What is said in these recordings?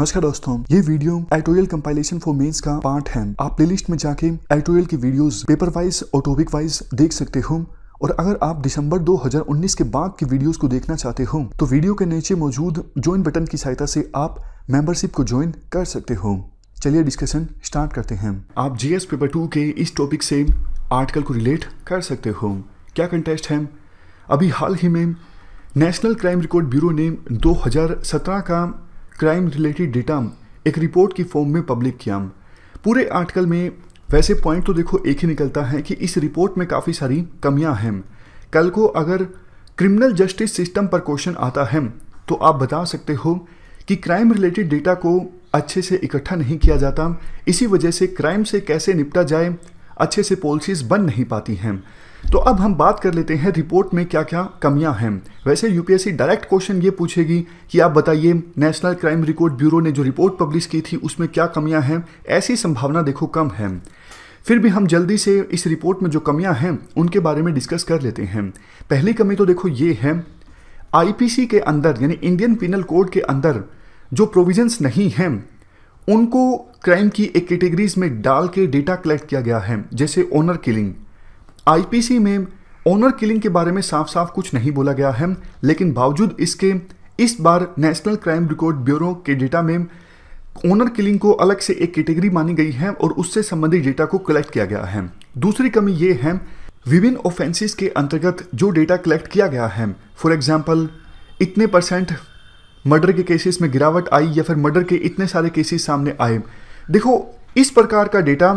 नमस्कार दोस्तों ये video editorial compilation for mains का पार्ट है आप प्लेलिस्ट में जाके एटोरियल की वीडियोस पेपर वाइज और टॉपिक वाइज देख सकते हो और अगर आप दिसंबर 2019 के बाद की वीडियोस को देखना चाहते हो तो वीडियो के नीचे मौजूद ज्वाइन बटन की सहायता से आप मेंबरशिप को ज्वाइन कर सकते हो चलिए डिस्कशन स्टार्ट करते हैं आप जीएस पेपर टू के इस टॉपिक से आर्टिकल को रिलेट कर सकते हो क्या कंटेस्ट है अभी हाल ही में नेशनल क्राइम रिकॉर्ड ब्यूरो ने 2017 का क्राइम रिलेटेड डेटा एक रिपोर्ट की फॉर्म में पब्लिक किया पूरे आर्टिकल में वैसे पॉइंट तो देखो एक ही निकलता है कि इस रिपोर्ट में काफ़ी सारी कमियां हैं कल को अगर क्रिमिनल जस्टिस सिस्टम पर क्वेश्चन आता है तो आप बता सकते हो कि क्राइम रिलेटेड डेटा को अच्छे से इकट्ठा नहीं किया जाता इसी वजह से क्राइम से कैसे निपटा जाए अच्छे से पॉलिसीज़ बन नहीं पाती हैं तो अब हम बात कर लेते हैं रिपोर्ट में क्या क्या कमियां हैं वैसे यूपीएससी डायरेक्ट क्वेश्चन ये पूछेगी कि आप बताइए नेशनल क्राइम रिकॉर्ड ब्यूरो ने जो रिपोर्ट पब्लिश की थी उसमें क्या कमियां हैं ऐसी संभावना देखो कम है फिर भी हम जल्दी से इस रिपोर्ट में जो कमियां हैं उनके बारे में डिस्कस कर लेते हैं पहली कमी तो देखो ये है आईपीसी के अंदर यानी इंडियन पिनल कोड के अंदर जो प्रोविजंस नहीं हैं उनको क्राइम की एक कैटेगरीज में डाल के डेटा कलेक्ट किया गया है जैसे ओनर किलिंग आईपीसी में ऑनर किलिंग के बारे में साफ साफ कुछ नहीं बोला गया है लेकिन बावजूद इसके इस बार नेशनल क्राइम रिकॉर्ड ब्यूरो के डेटा में ओनर किलिंग को अलग से एक कैटेगरी मानी गई है और उससे संबंधित डेटा को कलेक्ट किया गया है दूसरी कमी ये है विभिन्न ऑफेंसेस के अंतर्गत जो डेटा कलेक्ट किया गया है फॉर एग्जाम्पल इतने परसेंट मर्डर के केसेस में गिरावट आई या फिर मर्डर के इतने सारे केसेस सामने आए देखो इस प्रकार का डेटा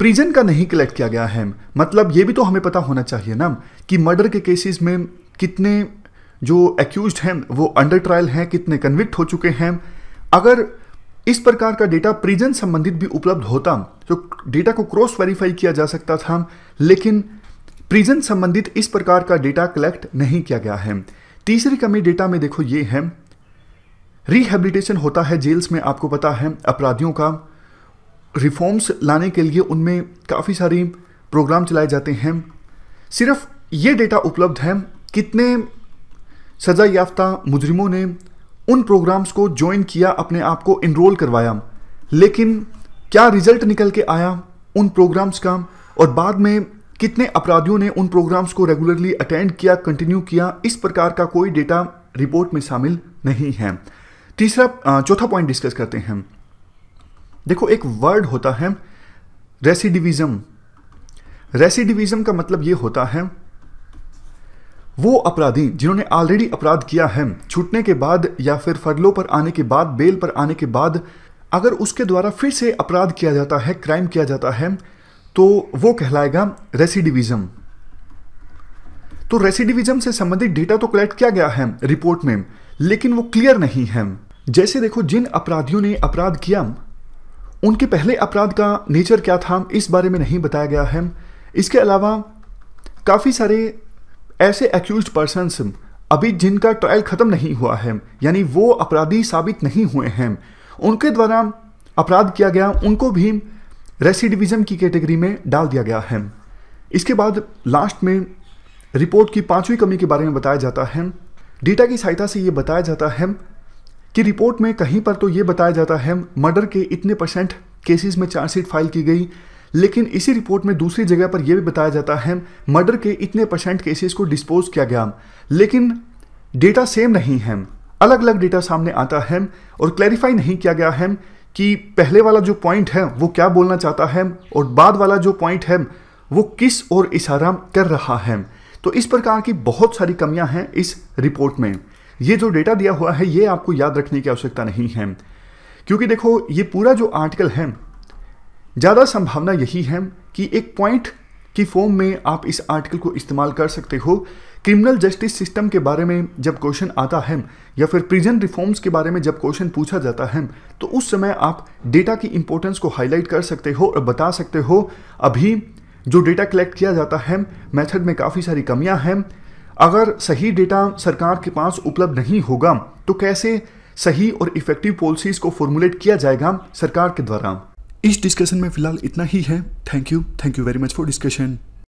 प्रिजन का नहीं कलेक्ट किया गया है मतलब ये भी तो हमें पता होना चाहिए ना कि मर्डर के केसेस में कितने जो एक्यूज हैं वो अंडर ट्रायल हैं कितने कन्विक्ट हो चुके हैं अगर इस प्रकार का डेटा प्रिजन संबंधित भी उपलब्ध होता तो डेटा को क्रॉस वेरीफाई किया जा सकता था लेकिन प्रिजन संबंधित इस प्रकार का डेटा कलेक्ट नहीं किया गया है तीसरी कमी डेटा में देखो ये है रिहेबिलिटेशन होता है जेल्स में आपको पता है अपराधियों का रिफॉर्म्स लाने के लिए उनमें काफ़ी सारी प्रोग्राम चलाए जाते हैं सिर्फ ये डेटा उपलब्ध है कितने सज़ा याफ्ता मुजरिमों ने उन प्रोग्राम्स को ज्वाइन किया अपने आप को इनरोल करवाया लेकिन क्या रिजल्ट निकल के आया उन प्रोग्राम्स का और बाद में कितने अपराधियों ने उन प्रोग्राम्स को रेगुलरली अटेंड किया कंटिन्यू किया इस प्रकार का कोई डेटा रिपोर्ट में शामिल नहीं है तीसरा चौथा पॉइंट डिस्कस करते हैं देखो एक वर्ड होता है रेसिडिविज़म रेसिडिविज़म का मतलब ये होता है वो अपराधी जिन्होंने ऑलरेडी अपराध किया है छूटने के बाद या फिर फरलो पर आने के बाद बेल पर आने के बाद अगर उसके द्वारा फिर से अपराध किया जाता है क्राइम किया जाता है तो वो कहलाएगा रेसिडिविज़म तो रेसिडिविज़म से संबंधित डेटा तो कलेक्ट किया गया है रिपोर्ट में लेकिन वो क्लियर नहीं है जैसे देखो जिन अपराधियों ने अपराध किया उनके पहले अपराध का नेचर क्या था इस बारे में नहीं बताया गया है इसके अलावा काफ़ी सारे ऐसे एक्यूज पर्सनस अभी जिनका ट्रायल ख़त्म नहीं हुआ है यानी वो अपराधी साबित नहीं हुए हैं उनके द्वारा अपराध किया गया उनको भी रेसिडिविज़म की कैटेगरी में डाल दिया गया है इसके बाद लास्ट में रिपोर्ट की पांचवी कमी के बारे में बताया जाता है डेटा की सहायता से ये बताया जाता है कि रिपोर्ट में कहीं पर तो ये बताया जाता है मर्डर के इतने परसेंट केसेस में चार्जशीट फाइल की गई लेकिन इसी रिपोर्ट में दूसरी जगह पर यह भी बताया जाता है मर्डर के इतने परसेंट केसेस को डिस्पोज किया गया लेकिन डेटा सेम नहीं है अलग अलग डेटा सामने आता है और क्लैरिफाई नहीं किया गया है कि पहले वाला जो पॉइंट है वो क्या बोलना चाहता है और बाद वाला जो पॉइंट है वो किस और इशारा कर रहा है तो इस प्रकार की बहुत सारी कमियां हैं इस रिपोर्ट में ये जो डेटा दिया हुआ है ये आपको याद रखने की आवश्यकता नहीं है क्योंकि देखो ये पूरा जो आर्टिकल है ज़्यादा संभावना यही है कि एक पॉइंट की फॉर्म में आप इस आर्टिकल को इस्तेमाल कर सकते हो क्रिमिनल जस्टिस सिस्टम के बारे में जब क्वेश्चन आता है या फिर प्रिजन रिफॉर्म्स के बारे में जब क्वेश्चन पूछा जाता है तो उस समय आप डेटा की इंपॉर्टेंस को हाईलाइट कर सकते हो और बता सकते हो अभी जो डेटा कलेक्ट किया जाता है मेथड में काफ़ी सारी कमियां हैं अगर सही डेटा सरकार के पास उपलब्ध नहीं होगा तो कैसे सही और इफेक्टिव पॉलिसीज को फॉर्मुलेट किया जाएगा सरकार के द्वारा इस डिस्कशन में फिलहाल इतना ही है thank you thank you very much for discussion